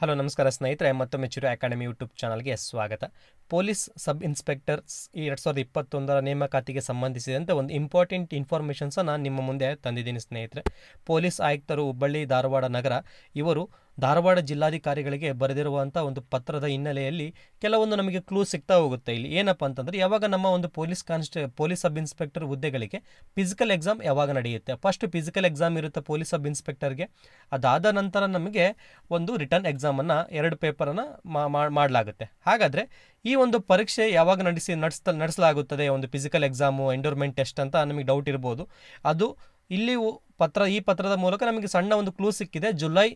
hello ನಮಸ್ಕಾರ ಸ್ನೇಹಿತರೆ ಮತ್ತೊಮ್ಮೆ ಚಿರು ಅಕಾಡೆಮಿ ಯೂಟ್ಯೂಬ್ ಚಾನಲ್ಗೆ ಸ್ವಾಗತ ಪೊಲೀಸ್ ಸಬ್ ಇನ್ಸ್ಪೆಕ್ಟರ್ಸ್ ಎರಡು ಸಾವಿರದ ಇಪ್ಪತ್ತೊಂದರ ನೇಮಕಾತಿಗೆ ಸಂಬಂಧಿಸಿದಂತೆ ಒಂದು ಇಂಪಾರ್ಟೆಂಟ್ ನಾನು ನಿಮ್ಮ ಮುಂದೆ ತಂದಿದ್ದೀನಿ ಸ್ನೇಹಿತರೆ ಪೊಲೀಸ್ ಆಯುಕ್ತರು ಹುಬ್ಬಳ್ಳಿ ಧಾರವಾಡ ನಗರ ಇವರು ಧಾರವಾಡ ಜಿಲ್ಲಾಧಿಕಾರಿಗಳಿಗೆ ಬರೆದಿರುವಂಥ ಒಂದು ಪತ್ರದ ಹಿನ್ನೆಲೆಯಲ್ಲಿ ಕೆಲವೊಂದು ನಮಗೆ ಕ್ಲೂ ಸಿಗ್ತಾ ಹೋಗುತ್ತೆ ಇಲ್ಲಿ ಏನಪ್ಪ ಅಂತಂದರೆ ಯಾವಾಗ ನಮ್ಮ ಒಂದು police constable police sub inspector ಹುದ್ದೆಗಳಿಗೆ ಫಿಸಿಕಲ್ ಎಕ್ಸಾಮ್ ಯಾವಾಗ ನಡೆಯುತ್ತೆ ಫಸ್ಟ್ ಫಿಸಿಕಲ್ ಎಕ್ಸಾಮ್ ಇರುತ್ತೆ ಪೊಲೀಸ್ ಸಬ್ ಇನ್ಸ್ಪೆಕ್ಟರ್ಗೆ ಅದಾದ ನಂತರ ನಮಗೆ ಒಂದು ರಿಟರ್ನ್ ಎಕ್ಸಾಮನ್ನು ಎರಡು ಪೇಪರನ್ನು ಮಾಡಲಾಗುತ್ತೆ ಹಾಗಾದರೆ ಈ ಒಂದು ಪರೀಕ್ಷೆ ಯಾವಾಗ ನಡೆಸಿ ನಡೆಸ್ತಾ ನಡೆಸಲಾಗುತ್ತದೆ ಒಂದು ಫಿಸಿಕಲ್ ಎಕ್ಸಾಮು ಎಂಡೋರ್ಮೆಂಟ್ ಟೆಸ್ಟ್ ಅಂತ ನಮಗೆ ಡೌಟ್ ಇರ್ಬೋದು ಅದು ಇಲ್ಲಿ ಪತ್ರ ಈ ಪತ್ರದ ಮೂಲಕ ನಮಗೆ ಸಣ್ಣ ಒಂದು ಕ್ಲೂ ಸಿಕ್ಕಿದೆ ಜುಲೈ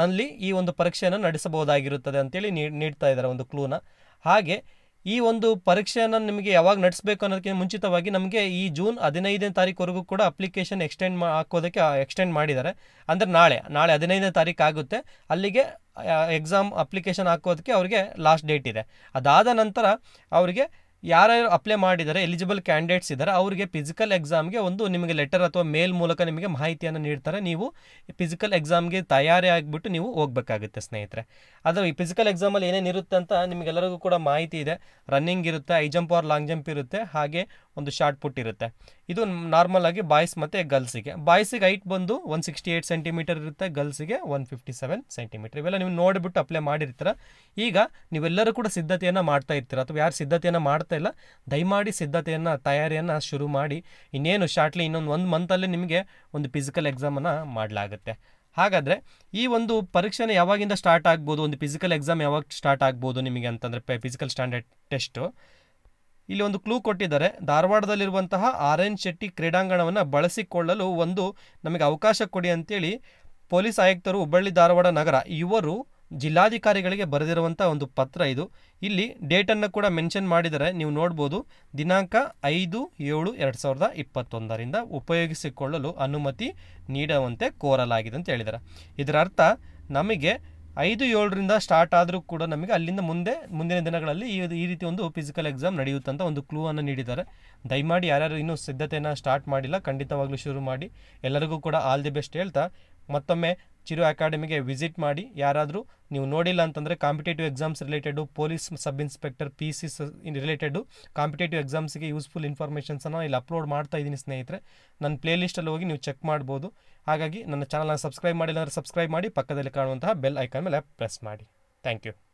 ನಲ್ಲಿ ಈ ಒಂದು ಪರೀಕ್ಷೆಯನ್ನು ನಡೆಸಬಹುದಾಗಿರುತ್ತದೆ ಅಂತೇಳಿ ನೀಡ್ತಾ ಇದ್ದಾರೆ ಒಂದು ಕ್ಲೂನ ಹಾಗೆ ಈ ಒಂದು ಪರೀಕ್ಷೆಯನ್ನು ನಿಮಗೆ ಯಾವಾಗ ನಡೆಸಬೇಕು ಅನ್ನೋದಕ್ಕಿಂತ ಮುಂಚಿತವಾಗಿ ನಮಗೆ ಈ ಜೂನ್ ಹದಿನೈದನೇ ತಾರೀಕುವರೆಗೂ ಕೂಡ ಅಪ್ಲಿಕೇಶನ್ ಎಕ್ಸ್ಟೆಂಡ್ ಹಾಕೋದಕ್ಕೆ ಎಕ್ಸ್ಟೆಂಡ್ ಮಾಡಿದ್ದಾರೆ ಅಂದರೆ ನಾಳೆ ನಾಳೆ ಹದಿನೈದನೇ ತಾರೀಕು ಆಗುತ್ತೆ ಅಲ್ಲಿಗೆ ಎಕ್ಸಾಮ್ ಅಪ್ಲಿಕೇಶನ್ ಹಾಕೋದಕ್ಕೆ ಅವರಿಗೆ ಲಾಸ್ಟ್ ಡೇಟ್ ಇದೆ ಅದಾದ ನಂತರ ಅವರಿಗೆ ಯಾರ್ಯಾರು ಅಪ್ಲೈ ಮಾಡಿದರೆ ಎಲಿಜಿಬಲ್ ಕ್ಯಾಂಡಿಡೇಟ್ಸ್ ಇದ್ದಾರೆ ಅವರಿಗೆ ಫಿಸಿಕಲ್ ಎಕ್ಸಾಮ್ಗೆ ಒಂದು ನಿಮಗೆ ಲೆಟರ್ ಅಥವಾ ಮೇಲ್ ಮೂಲಕ ನಿಮಗೆ ಮಾಹಿತಿಯನ್ನು ನೀಡ್ತಾರೆ ನೀವು ಫಿಸಿಕಲ್ ಎಕ್ಸಾಮ್ಗೆ ತಯಾರಿ ಆಗಿಬಿಟ್ಟು ನೀವು ಹೋಗಬೇಕಾಗುತ್ತೆ ಸ್ನೇಹಿತರೆ ಆದರೆ ಈ ಫಿಸಿಕಲ್ ಎಕ್ಸಾಮಲ್ಲಿ ಏನೇನು ಇರುತ್ತೆ ಅಂತ ನಿಮಗೆಲ್ಲರಿಗೂ ಕೂಡ ಮಾಹಿತಿ ಇದೆ ರನ್ನಿಂಗ್ ಇರುತ್ತೆ high jump or long jump ಇರುತ್ತೆ ಹಾಗೆ ಒಂದು ಶಾರ್ಟ್ ಪುಟ್ ಇರುತ್ತೆ ಇದು ನಾರ್ಮಲ್ ಆಗಿ ಬಾಯ್ಸ್ ಮತ್ತು ಗರ್ಲ್ಸಿಗೆ ಬಾಯ್ಸಿಗೆ ಹೈಟ್ ಬಂದು ಒನ್ ಸಿಕ್ಸ್ಟಿ ಏಯ್ಟ್ ಸೆಂಟಿಮೀಟರ್ ಇರುತ್ತೆ ಗರ್ಲ್ಸಿಗೆ ಒನ್ ಫಿಫ್ಟಿ ಸೆವೆನ್ ಸೆಂಟಿಮೀಟರ್ ಇವೆಲ್ಲ ನೀವು ನೋಡಿಬಿಟ್ಟು ಅಪ್ಲೈ ಮಾಡಿರ್ತೀರ ಈಗ ನೀವೆಲ್ಲರೂ ಕೂಡ ಸಿದ್ಧತೆಯನ್ನು ಮಾಡ್ತಾ ಇರ್ತೀರ ಅಥವಾ ಯಾರು ಸಿದ್ಧತೆಯನ್ನು ಮಾಡ್ತಾ ಇಲ್ಲ ದಯಮಾಡಿ ಸಿದ್ಧತೆಯನ್ನು ತಯಾರಿಯನ್ನು ಶುರು ಮಾಡಿ ಇನ್ನೇನು ಶಾರ್ಟ್ಲಿ ಇನ್ನೊಂದು ಒಂದು ಮಂತಲ್ಲಿ ನಿಮಗೆ ಒಂದು ಫಿಸಿಕಲ್ ಎಕ್ಸಾಮನ್ನು ಮಾಡಲಾಗುತ್ತೆ ಹಾಗಾದರೆ ಈ ಒಂದು ಪರೀಕ್ಷೆನ ಯಾವಾಗಿಂದ ಸ್ಟಾರ್ಟ್ ಆಗ್ಬೋದು ಒಂದು ಫಿಸಿಕಲ್ ಎಕ್ಸಾಮ್ ಯಾವಾಗ ಸ್ಟಾರ್ಟ್ ಆಗ್ಬೋದು ನಿಮಗೆ ಅಂತಂದರೆ ಫಿಸಿಕಲ್ ಸ್ಟ್ಯಾಂಡರ್ಡ್ ಟೆಸ್ಟು ಇಲ್ಲಿ ಒಂದು ಕ್ಲೂ ಕೊಟ್ಟಿದ್ದಾರೆ ಧಾರವಾಡದಲ್ಲಿರುವಂತಹ ಆರ್ ಎನ್ ಶೆಟ್ಟಿ ಕ್ರೀಡಾಂಗಣವನ್ನು ಬಳಸಿಕೊಳ್ಳಲು ಒಂದು ನಮಗೆ ಅವಕಾಶ ಕೊಡಿ ಅಂತೇಳಿ ಪೊಲೀಸ್ ಆಯುಕ್ತರು ಹುಬ್ಬಳ್ಳಿ ಧಾರವಾಡ ನಗರ ಇವರು ಜಿಲ್ಲಾಧಿಕಾರಿಗಳಿಗೆ ಬರೆದಿರುವಂಥ ಒಂದು ಪತ್ರ ಇದು ಇಲ್ಲಿ ಡೇಟನ್ನು ಕೂಡ ಮೆನ್ಷನ್ ಮಾಡಿದರೆ ನೀವು ನೋಡ್ಬೋದು ದಿನಾಂಕ ಐದು ಏಳು ಎರಡು ಸಾವಿರದ ಇಪ್ಪತ್ತೊಂದರಿಂದ ಉಪಯೋಗಿಸಿಕೊಳ್ಳಲು ಅನುಮತಿ ನೀಡುವಂತೆ ಕೋರಲಾಗಿದೆ ಅಂತ ಹೇಳಿದ್ದಾರೆ ಇದರ ಅರ್ಥ ನಮಗೆ ಐದು ಏಳರಿಂದ ಸ್ಟಾರ್ಟ್ ಆದರೂ ಕೂಡ ನಮಗೆ ಅಲ್ಲಿಂದ ಮುಂದೆ ಮುಂದಿನ ದಿನಗಳಲ್ಲಿ ಈ ಈ ರೀತಿ ಒಂದು ಫಿಸಿಕಲ್ ಎಕ್ಸಾಮ್ ನಡೆಯುತ್ತಂತ ಒಂದು ಕ್ಲೂ ಅನ್ನು ನೀಡಿದ್ದಾರೆ ದಯಮಾಡಿ ಯಾರ್ಯಾರು ಇನ್ನೂ ಸಿದ್ಧತೆಯನ್ನು ಸ್ಟಾರ್ಟ್ ಮಾಡಿಲ್ಲ ಖಂಡಿತವಾಗ್ಲೂ ಶುರು ಮಾಡಿ ಎಲ್ಲರಿಗೂ ಕೂಡ ಆಲ್ ದಿ ಬೆಸ್ಟ್ ಹೇಳ್ತಾ ಮತ್ತೊಮ್ಮೆ ಚಿರು ಅಕಾಡೆಮಿಗೆ ವಿಸಿಟ್ ಮಾಡಿ ಯಾರಾದರೂ ನೀವು ನೋಡಿಲ್ಲ ಅಂತಂದರೆ competitive exams related police sub inspector P C related competitive ಎಕ್ಸಾಮ್ಸ್ಗೆ ಯೂಸ್ಫುಲ್ ಇನ್ಫಾರ್ಮೇಷನ್ಸನ್ನು ಇಲ್ಲಿ ಅಪ್ಲೋಡ್ ಮಾಡ್ತಾ ಇದ್ದೀನಿ ಸ್ನೇಹಿತರೆ ನನ್ನ ಪ್ಲೇಲಿಸ್ಟಲ್ಲಿ ಹೋಗಿ ನೀವು ಚೆಕ್ ಮಾಡ್ಬೋದು ಹಾಗಾಗಿ ನನ್ನ ಚಾನಲ್ನ ಸಬ್ಸ್ಕ್ರೈಬ್ ಮಾಡಿಲ್ಲ ಅಂದರೆ ಸಬ್ಸ್ಕ್ರೈಬ್ ಮಾಡಿ ಪಕ್ಕದಲ್ಲಿ ಕಾಣುವಂತಹ ಬೆಲ್ ಐಕಾನ್ ಮೇಲೆ ಪ್ರೆಸ್ ಮಾಡಿ ಥ್ಯಾಂಕ್ ಯು